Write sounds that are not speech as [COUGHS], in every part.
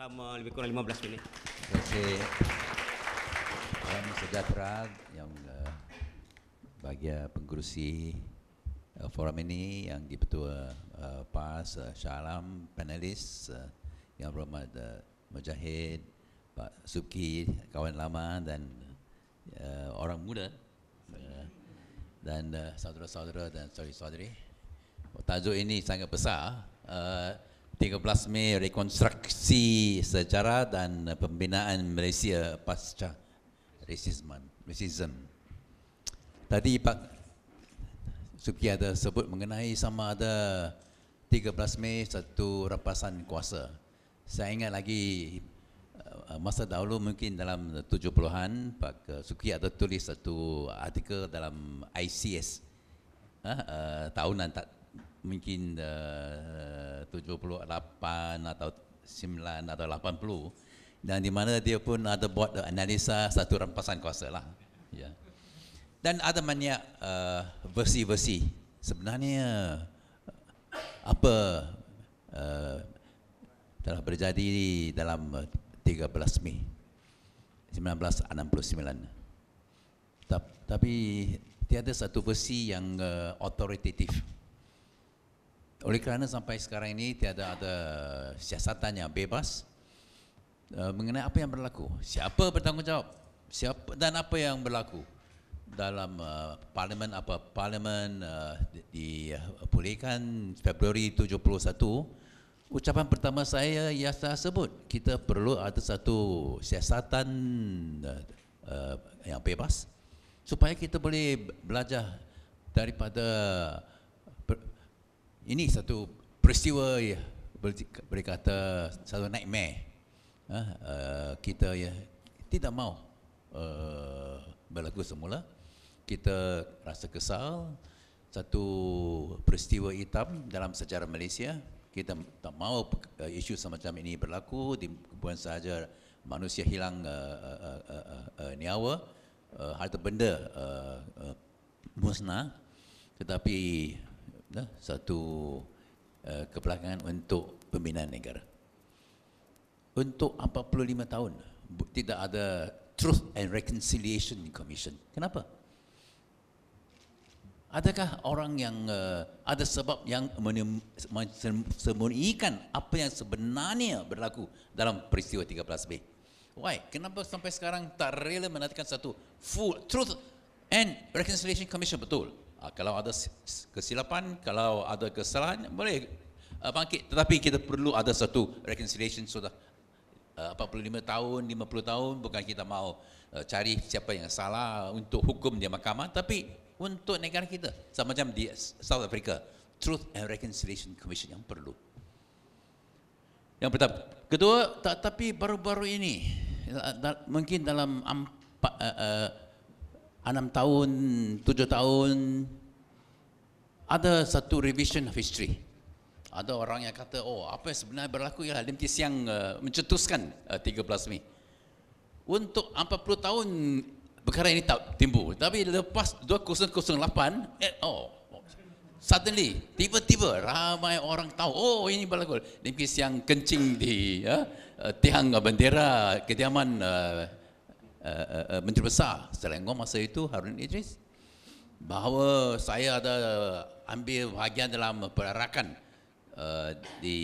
selama lebih kurang 15 minit. Terima kasih. Salam sejahtera yang uh, bahagia pengurusi uh, eh, forum ini yang dipetua uh, eh, PAS, uh, Shah panelis uh, yang berhormat uh, Mujahid, Pak Subki, kawan lama dan uh, orang muda uh, dan uh, saudara-saudara dan saudari-saudari. Tajuk ini sangat besar. Uh, 13 Mei rekonstruksi sejarah dan pembinaan Malaysia pasca rasisme. Tadi Pak Supi ada sebut mengenai sama ada 13 Mei satu rapasan kuasa. Saya ingat lagi eh, masa dahulu mungkin dalam 70-an Pak Suki ada tulis satu artikel dalam ICS ha, uh, eh, tahunan tak mungkin eh, uh, 78 atau 9 atau 80 dan di mana dia pun ada buat analisa satu rampasan kuasa lah ya. dan ada banyak uh, versi-versi sebenarnya apa uh, telah berjadi dalam 13 Mei 1969 tapi tiada satu versi yang uh, authoritative oleh kerana sampai sekarang ini tiada ada siasatan yang bebas eh, mengenai apa yang berlaku. Siapa bertanggungjawab? Siapa dan apa yang berlaku dalam eh, parlimen apa parlimen uh, di pulihkan Februari 71 ucapan pertama saya yang saya sebut kita perlu ada satu siasatan uh, yang bebas supaya kita boleh belajar daripada ini satu peristiwa ya boleh kata satu nightmare ha, uh, kita ya tidak mau uh, berlaku semula kita rasa kesal satu peristiwa hitam dalam sejarah Malaysia kita tak mau uh, isu semacam ini berlaku di bukan sahaja manusia hilang uh, uh, uh, uh, nyawa uh, harta benda uh, uh, musnah tetapi ya, satu uh, eh, kepelanggan untuk pembinaan negara. Untuk 45 tahun tidak ada Truth and Reconciliation Commission. Kenapa? Adakah orang yang uh, ada sebab yang menyembunyikan apa yang sebenarnya berlaku dalam peristiwa 13B? Why? Kenapa sampai sekarang tak rela menatakan satu full truth and reconciliation commission betul? Ah, kalau ada kesilapan, kalau ada kesalahan, boleh ah, bangkit. Tetapi kita perlu ada satu reconciliation sudah 45 ah, tahun, 50 tahun, bukan kita mau cari siapa yang salah untuk hukum di mahkamah, tapi untuk negara kita. Sama macam di South Africa, Truth and Reconciliation Commission yang perlu. Yang pertama. Kedua, tapi baru-baru ini, mungkin dalam enam tahun, tujuh tahun, ada satu revision of history. Ada orang yang kata, oh apa yang sebenarnya berlaku ialah Lim Tee Siang uh, mencetuskan uh, 13 Mei. Untuk 40 tahun perkara ini tak timbul. Tapi lepas 2008, eh, oh, suddenly, tiba-tiba ramai orang tahu, oh ini berlaku. Lim Tee Siang kencing di uh, uh tiang bendera kediaman uh, uh, uh, Menteri Besar Selangor masa itu Harun Idris bahawa saya ada ambil bahagian dalam perarakan uh, di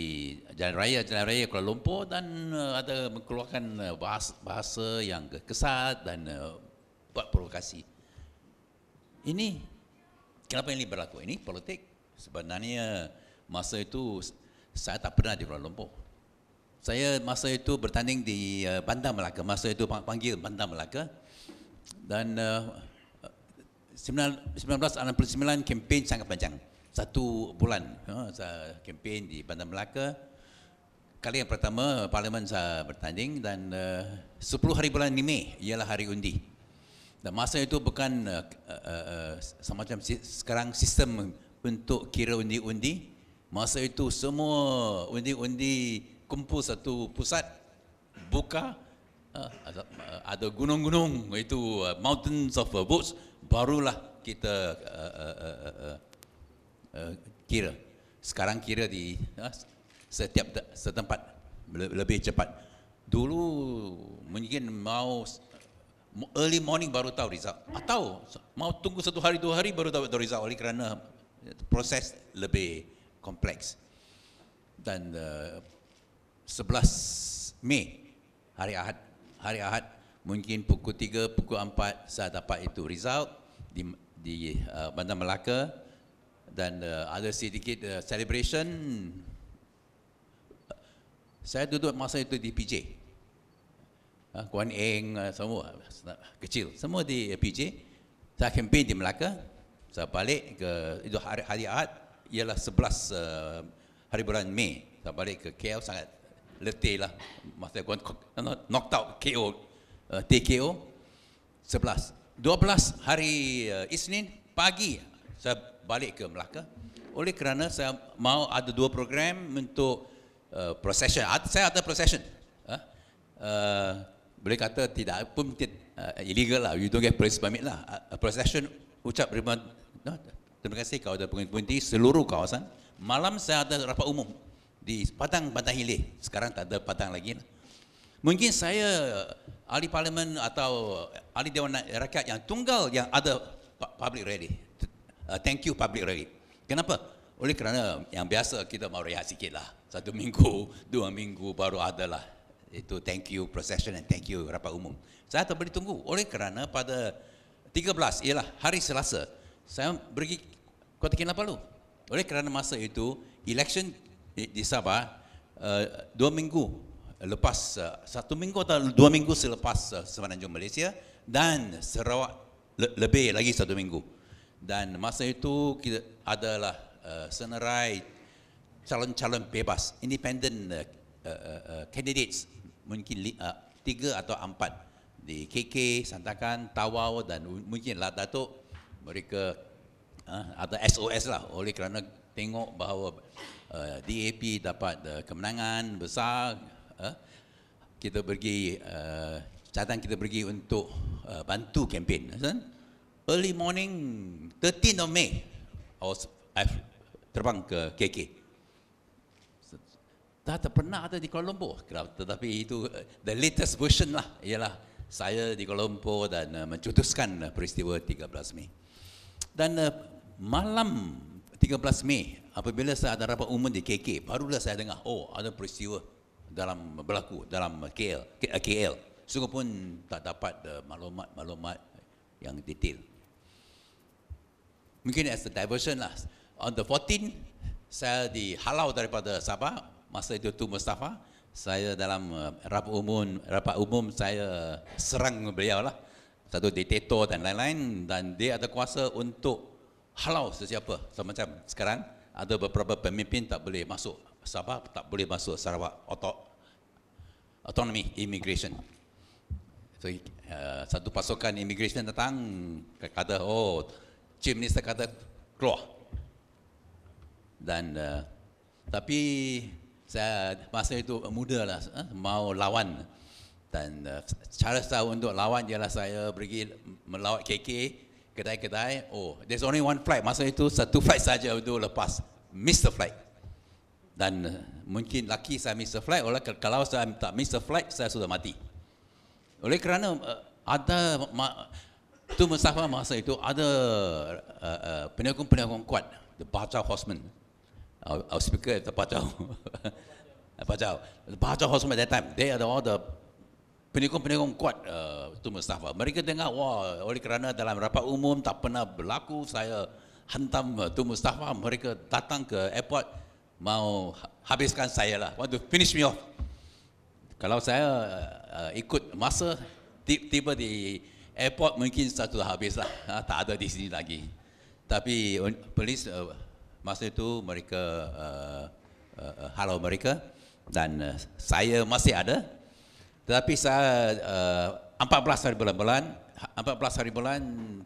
Jalan Raya Jalan Raya Kuala Lumpur dan uh, ada mengeluarkan bahasa, bahasa yang kesat dan uh, buat provokasi. Ini kenapa ini berlaku? Ini politik. Sebenarnya masa itu saya tak pernah di Kuala Lumpur saya masa itu bertanding di eh, Bandar Melaka. Masa itu panggil Bandar Melaka. Dan eh, uh, 1969 kempen sangat panjang. Satu bulan eh, saya uh, kempen di Bandar Melaka. Kali yang pertama parlimen saya bertanding dan uh, 10 hari bulan ini ialah hari undi. Dan masa itu bukan uh, uh, uh, semacam si- sekarang sistem untuk kira undi-undi. Masa itu semua undi-undi kumpul satu pusat buka uh, ada gunung-gunung itu uh, mountains of books barulah kita uh, uh, uh, uh, uh, kira sekarang kira di uh, setiap setempat lebih cepat dulu mungkin mau early morning baru tahu result atau ah, mau tunggu satu hari dua hari baru tahu result oleh kerana proses lebih kompleks dan uh, 11 Mei hari Ahad hari Ahad mungkin pukul 3 pukul 4 saya dapat itu result di di uh, Bandar Melaka dan uh, ada sedikit uh, celebration saya duduk masa itu di PJ ah, Kuan Eng uh, semua kecil semua di PJ saya kempen di Melaka saya balik ke itu hari hari Ahad ialah 11 uh, hari bulan Mei saya balik ke KL sangat letih lah masa kau knock out KO uh, TKO 11 12 hari uh, Isnin pagi saya balik ke Melaka oleh kerana saya mau ada dua program untuk uh, procession saya ada procession uh, uh, boleh kata tidak pun uh, illegal lah you don't get police permit lah uh, uh procession ucap beriman no, terima kasih kepada pengundi-pengundi seluruh kawasan malam saya ada rapat umum di Patang Pantai Hilir. Sekarang tak ada Patang lagi. Mungkin saya ahli parlimen atau ahli dewan rakyat yang tunggal yang ada public ready. Uh, thank you public ready. Kenapa? Oleh kerana yang biasa kita mau rehat sikit lah. Satu minggu, [LAUGHS] dua minggu baru ada lah. Itu thank you procession and thank you rapat umum. Saya tak boleh tunggu. Oleh kerana pada 13, ialah hari Selasa, saya pergi Kota Kinabalu. Oleh kerana masa itu, election di Sabah eh, dua minggu lepas eh, satu minggu atau dua minggu selepas eh, Semenanjung Malaysia dan Sarawak lebih lagi satu minggu dan masa itu kita adalah senarai calon-calon bebas independent candidates mungkin tiga atau empat di KK Santakan Tawau dan mungkin Lah Datuk mereka ada SOS lah oleh kerana tengok bahawa uh, eh, DAP dapat uh, kemenangan besar uh, kita pergi uh, catatan kita pergi untuk uh, bantu kempen early morning 13 of May I was I terbang ke KK tak pernah ada di Kuala Lumpur tetapi itu uh, the latest version lah ialah saya di Kuala Lumpur dan uh, mencutuskan peristiwa 13 Mei dan uh, malam 13 Mei apabila saya ada rapat umum di KK barulah saya dengar oh ada peristiwa dalam berlaku dalam KL KL sungguh pun tak dapat eh, maklumat-maklumat yang detail mungkin as a diversion lah on the 14 saya dihalau daripada Sabah masa itu tu Mustafa saya dalam eh, rapat umum rapat umum saya serang beliau lah satu detektor dan lain-lain dan dia ada kuasa untuk halau sesiapa sama macam sekarang ada beberapa pemimpin tak boleh masuk Sabah tak boleh masuk Sarawak otok autonomy immigration so uh, satu pasukan immigration datang kata oh chief minister kata keluar dan uh, tapi saya masa itu muda lah uh, mau lawan dan uh, cara saya untuk lawan ialah saya pergi melawat KK kedai-kedai, oh, there's only one flight. Masa itu satu [LAUGHS] flight saja itu lepas. Miss the flight. Dan uh, mungkin laki saya miss the flight, oleh kalau saya tak miss the flight, saya sudah mati. Oleh kerana uh, ada ma- tu musafir masa itu ada uh, uh, penyokong-penyokong kuat, the Bajau Horseman. Our, our speaker, the Bajau. [LAUGHS] Bajau. The Bajau Horseman at that time, they are the, all the penyokong-penyokong kuat uh, eh, Tun Mustafa. Mereka dengar, wah oleh kerana dalam rapat umum tak pernah berlaku saya hantam uh, eh, Tun Mustafa, mereka datang ke airport mau ha-, habiskan saya lah, want to finish me off. Kalau saya uh, ikut masa, tiba di airport mungkin saya sudah habis lah, uh, tak ada di sini lagi. Tapi un- polis uh, masa itu mereka uh, uh, halau mereka dan uh, saya masih ada, tetapi saat uh, 14 hari bulan-bulan, 14 hari bulan,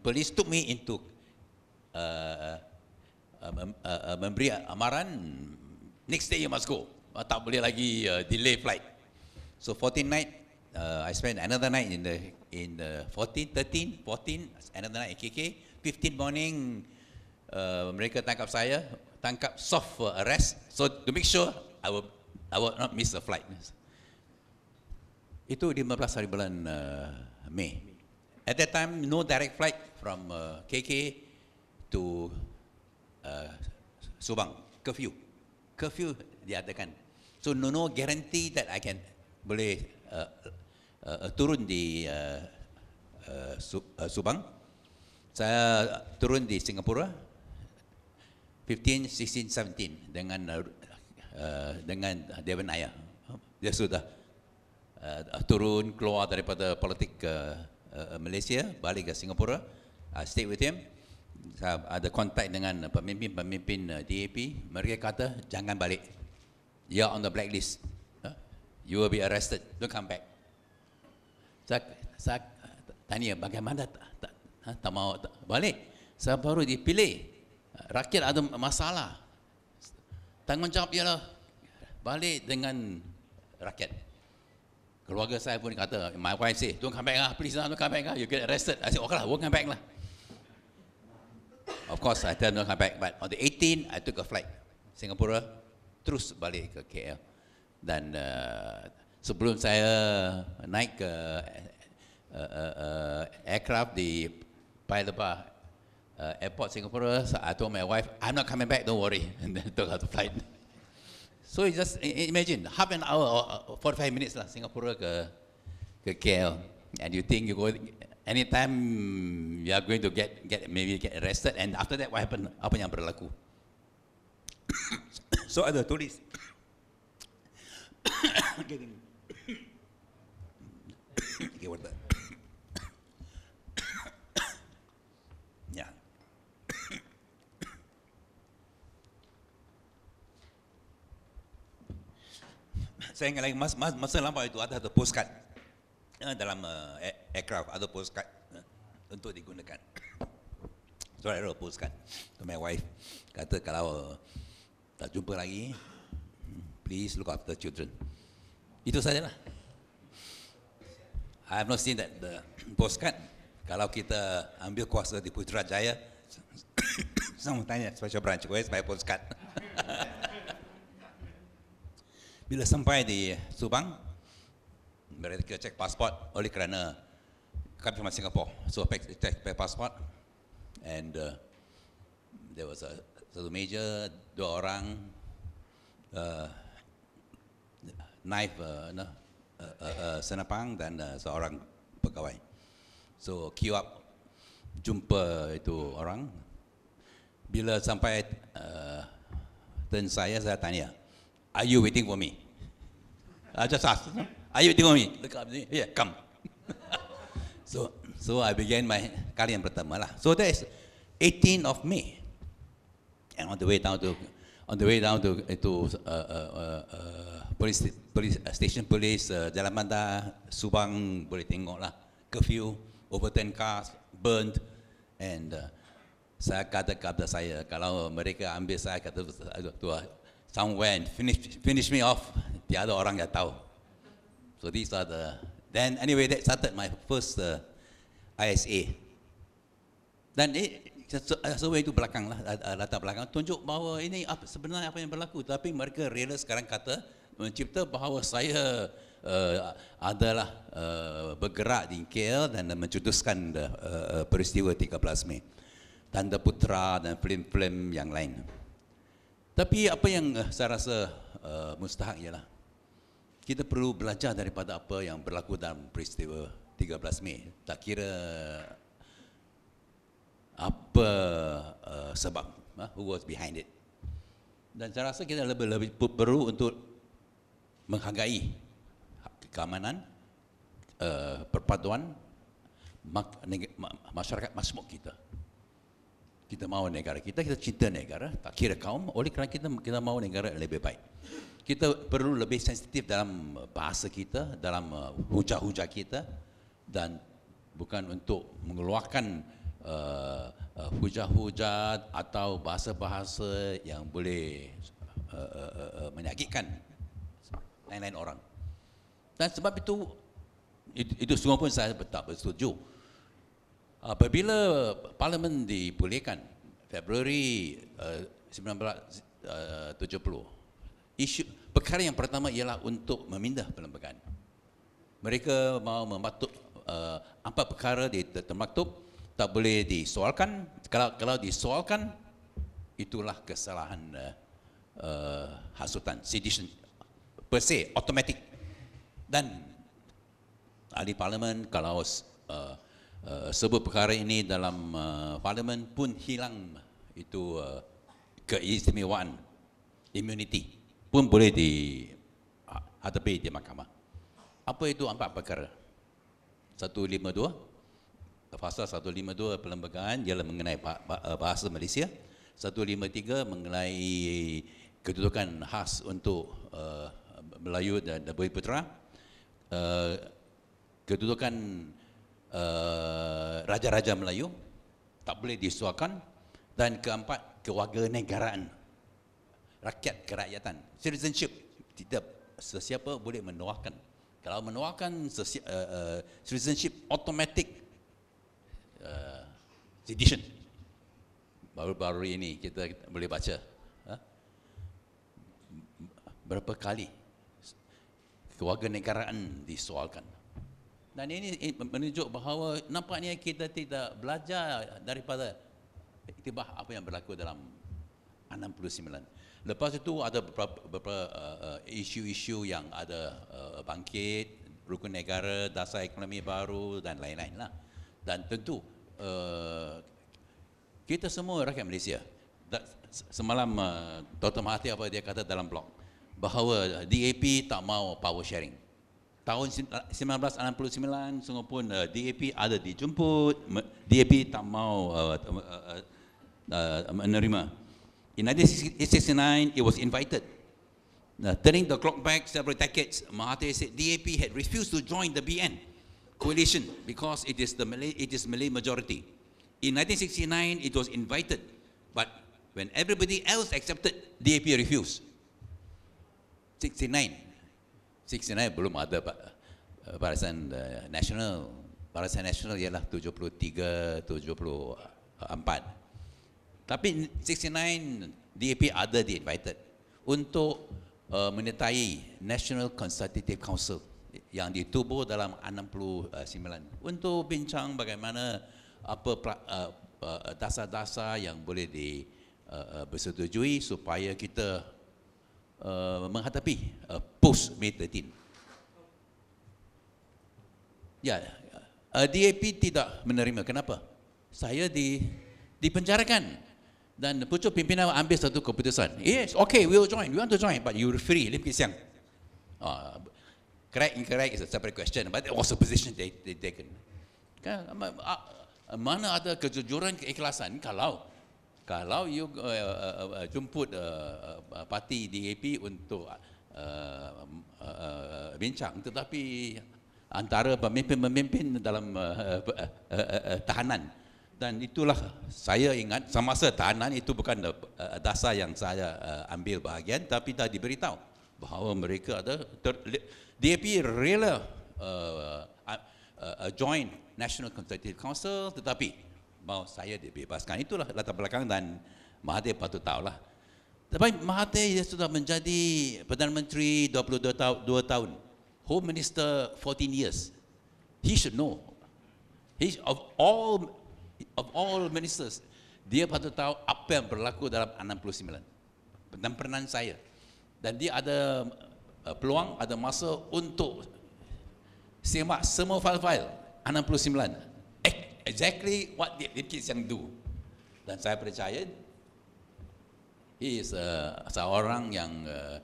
polis took me into uh, uh, uh, uh, memberi amaran, next day you must go. Uh, tak boleh lagi uh, delay flight. So 14 night, uh, I spent another night in the in the 14, 13, 14, another night in KK. 15 morning, uh, mereka tangkap saya, tangkap soft arrest. So to make sure, I will I will not miss the flight. Itu 15 hari bulan uh, Mei. At that time, no direct flight from uh, KK to uh, Subang. Curfew. Curfew diadakan. So, no, no guarantee that I can boleh uh, uh, uh turun di uh, uh, uh, Subang. Saya turun di Singapura 15, 16, 17 dengan uh, dengan Devon Ayah. Dia sudah Uh, uh, turun keluar daripada politik uh, uh, Malaysia balik ke Singapura uh, stay with him saya ada kontak dengan pemimpin-pemimpin uh, DAP mereka kata jangan balik you are on the blacklist uh, you will be arrested don't come back saya, saya tanya bagaimana tak, tak, ha, tak mau tak, balik saya baru dipilih rakyat ada masalah tanggungjawab ialah balik dengan rakyat Keluarga saya pun kata, my wife say, don't come back lah, please lah, don't come back lah, you get arrested. I say, okay lah, won't come back lah. Of course, I tell don't come back, but on the 18, I took a flight. Singapura, terus balik ke KL. Dan uh, sebelum saya naik ke uh, uh, uh, aircraft di Pai Lebah, uh, airport Singapura, so I told my wife, I'm not coming back, don't worry. [LAUGHS] And then took out the flight. So you just imagine half an hour or five minutes lah Singapura ke ke KL. And you think you go anytime you are going to get get maybe get arrested and after that what happened? Apa yang berlaku? [COUGHS] so ada tulis. [COUGHS] okay, what [COUGHS] that? saya ingat lagi masa, masa lampau itu ada satu postcard uh, dalam uh, aircraft ada postcard uh, untuk digunakan [COUGHS] Sorry, ada postcard to my wife kata kalau uh, tak jumpa lagi please look after children itu sajalah I have not seen that the [COUGHS] postcard kalau kita ambil kuasa di Putrajaya [COUGHS] sama tanya special branch kuasa by postcard [LAUGHS] Bila sampai di Subang, mereka cek pasport oleh kerana kami from Singapore. So, pack, check, pack passport. And uh, there was a, satu major dua orang, uh, knife, uh, no, uh, uh, uh, senapang dan uh, seorang pegawai. So, queue up, jumpa itu orang. Bila sampai uh, turn saya, saya tanya, Are you waiting for me? I just ask. Are you waiting for me? Look up. Yeah, come. [LAUGHS] so, so I began my kali yang pertama lah. So that is 18 of May. And on the way down to, on the way down to itu eh, uh, uh, uh, uh, police police uh, station police uh, Jalan Manda Subang boleh tengok lah. Curfew, over 10 cars burned, and uh, saya kata kepada saya kalau mereka ambil saya kata tuah somewhere and finish, finish me off, the other orang yang tahu. So these are the... Then anyway, that started my first uh, ISA. Dan it, sebab eh, itu belakang lah, eh, eh, latar belakang tunjuk bahawa ini apa, sebenarnya apa yang berlaku tapi mereka rela sekarang kata mencipta bahawa saya uh, adalah uh, bergerak di KL dan mencetuskan uh, uh, peristiwa 13 Mei tanda putra dan film-film yang lain tapi apa yang eh, saya rasa uh, mustahak ialah kita perlu belajar daripada apa yang berlaku dalam peristiwa 13 Mei. Tak kira apa uh, sebab, uh, who was behind it. Dan saya rasa kita lebih, lebih perlu untuk menghargai keamanan, uh, perpaduan mak, masyarakat masmuk kita kita mahu negara kita, kita cinta negara, tak kira kaum, oleh kerana kita kita mahu negara lebih baik. Kita perlu lebih sensitif dalam uh, bahasa kita, dalam uh, hujah-hujah kita dan bukan untuk mengeluarkan uh, uh hujah-hujah atau bahasa-bahasa yang boleh uh, uh, uh, menyakitkan lain-lain orang. Dan sebab itu, itu semua pun saya tak bersetuju apabila parlimen dibolehkan Februari eh, eh, uh, 1970 isu perkara yang pertama ialah untuk memindah perlembagaan mereka mau mematuk uh, apa perkara di termaktub tak boleh disoalkan kalau kalau disoalkan itulah kesalahan uh, uh, hasutan sedition per se automatic dan ahli parlimen kalau uh, uh, sebuah perkara ini dalam uh, parlimen pun hilang itu uh, keistimewaan immunity pun boleh di ah, hadapi di mahkamah. Apa itu empat perkara? 152 Fasa 152 perlembagaan ialah mengenai bahasa Malaysia 153 mengenai kedudukan khas untuk uh, Melayu dan Dabui Putera uh, kedudukan Eh, raja-raja Melayu tak boleh disuarkan dan keempat kewarganegaraan rakyat kerakyatan citizenship tidak sesiapa boleh menuahkan kalau menuahkan sesi, uh, uh, citizenship automatic uh, sedition baru-baru ini kita boleh baca berapa kali kewarganegaraan disoalkan dan ini menunjuk bahawa nampaknya kita tidak belajar daripada iktibah apa yang berlaku dalam 69. Lepas itu ada beberapa, beberapa uh, isu-isu yang ada uh, bangkit, rukun negara, dasar ekonomi baru dan lain-lain lah. Dan tentu uh, kita semua rakyat Malaysia semalam uh, Dr. Mahathir apa dia kata dalam blog bahawa DAP tak mau power sharing tahun 1969 ah, semua pun uh, DAP ada dijemput DAP tak mau uh, uh, uh, uh, menerima in 1969 it was invited uh, turning the clock back several decades Mahathir said DAP had refused to join the BN coalition because it is the Malay, it is Malay majority in 1969 it was invited but when everybody else accepted DAP refused 69 69 belum ada Pak eh, barisan eh, nasional. Barisan nasional ialah 73, 74. Tapi 69 DAP ada di invited untuk uh, menyertai National Consultative Council yang ditubuh dalam 69 untuk bincang bagaimana apa pra, uh, uh, dasar-dasar yang boleh di uh, uh, bersetujui supaya kita uh, menghadapi uh, post May 13. Ya, yeah. uh, DAP tidak menerima. Kenapa? Saya di dipenjarakan dan pucuk pimpinan ambil satu keputusan. Yes, okay, we will join. We want to join, but you're free. Lim Kisiang. Uh, ah, correct, incorrect is a separate question. But it was position they, they taken. Kan, mana ada kejujuran keikhlasan kalau kalau you uh, uh, uh, jemput uh, uh, parti DAP untuk uh, uh, uh, bincang tetapi antara pemimpin-pemimpin dalam uh, uh, uh, uh, tahanan dan itulah saya ingat sama semasa tahanan itu bukan dasar yang saya ambil bahagian tapi dah diberitahu bahawa mereka ada DAP rela uh, uh, uh, join National Consultative Council tetapi mau saya dibebaskan. Itulah latar belakang dan Mahathir patut tahulah. Tapi Mahathir dia sudah menjadi Perdana Menteri 22 ta- 2 tahun. Home Minister 14 years. He should know. He of all of all ministers dia patut tahu apa yang berlaku dalam 69. Dan pernah saya. Dan dia ada uh, peluang, ada masa untuk simak semua fail-fail 69 exactly what the Egyptians yang do. Dan saya percaya he is uh, seorang yang uh,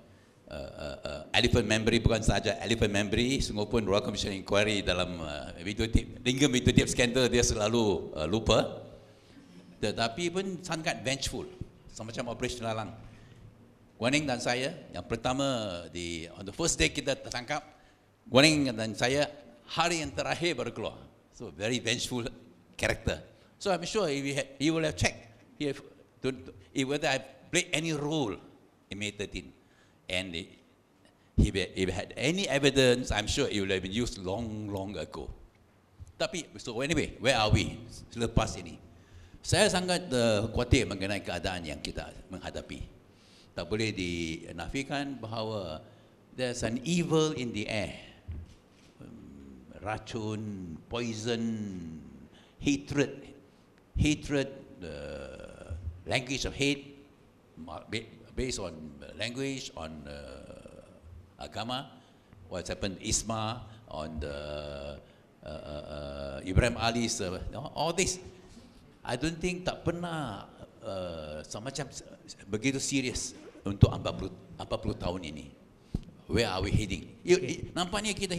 uh, uh, uh, elephant memory bukan saja elephant memory sungguh pun Royal Commission inquiry dalam uh, video tip Lingam video tip scandal dia selalu uh, lupa tetapi pun sangat vengeful semacam operation lalang Guaning dan saya yang pertama di on the first day kita tertangkap Guaning dan saya hari yang terakhir baru keluar so very vengeful character. So I'm sure if he had, he will have checked if, to, to, if whether I played any role in May 13, and if he, if he had any evidence, I'm sure it would have been used long, long ago. Tapi so anyway, where are we selepas ini? Saya sangat uh, khawatir mengenai keadaan yang kita menghadapi. Tak boleh dinafikan bahawa there's an evil in the air. Um, racun, poison, hatred, hatred, the uh, language of hate based on uh, language, on uh, agama, what happened, Isma, on the uh, uh, uh Ibrahim Ali, uh, all this. I don't think tak pernah uh, semacam begitu serius untuk 40, 40 tahun ini. Where are we heading? Okay. Nampaknya kita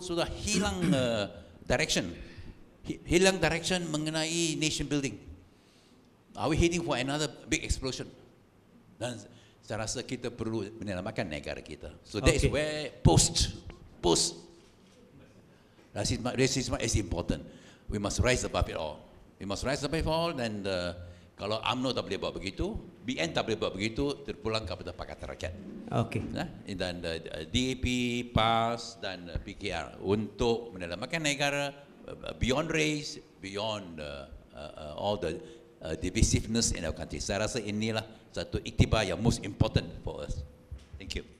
sudah hilang uh, direction hilang direction mengenai nation building. Are we heading for another big explosion? Dan saya rasa kita perlu menyelamatkan negara kita. So that is where post, post racism, racism is important. We must rise above it all. We must rise above it all. Dan uh, kalau amno tak boleh buat begitu, BN tak boleh buat begitu, terpulang kepada Pakatan Rakyat. Okay. Nah, dan uh, DAP, PAS dan uh, PKR untuk menyelamatkan negara, Uh, beyond race, beyond uh, uh, uh, all the uh, divisiveness in our country. Saya rasa inilah satu iktibar yang most important for us. Thank you.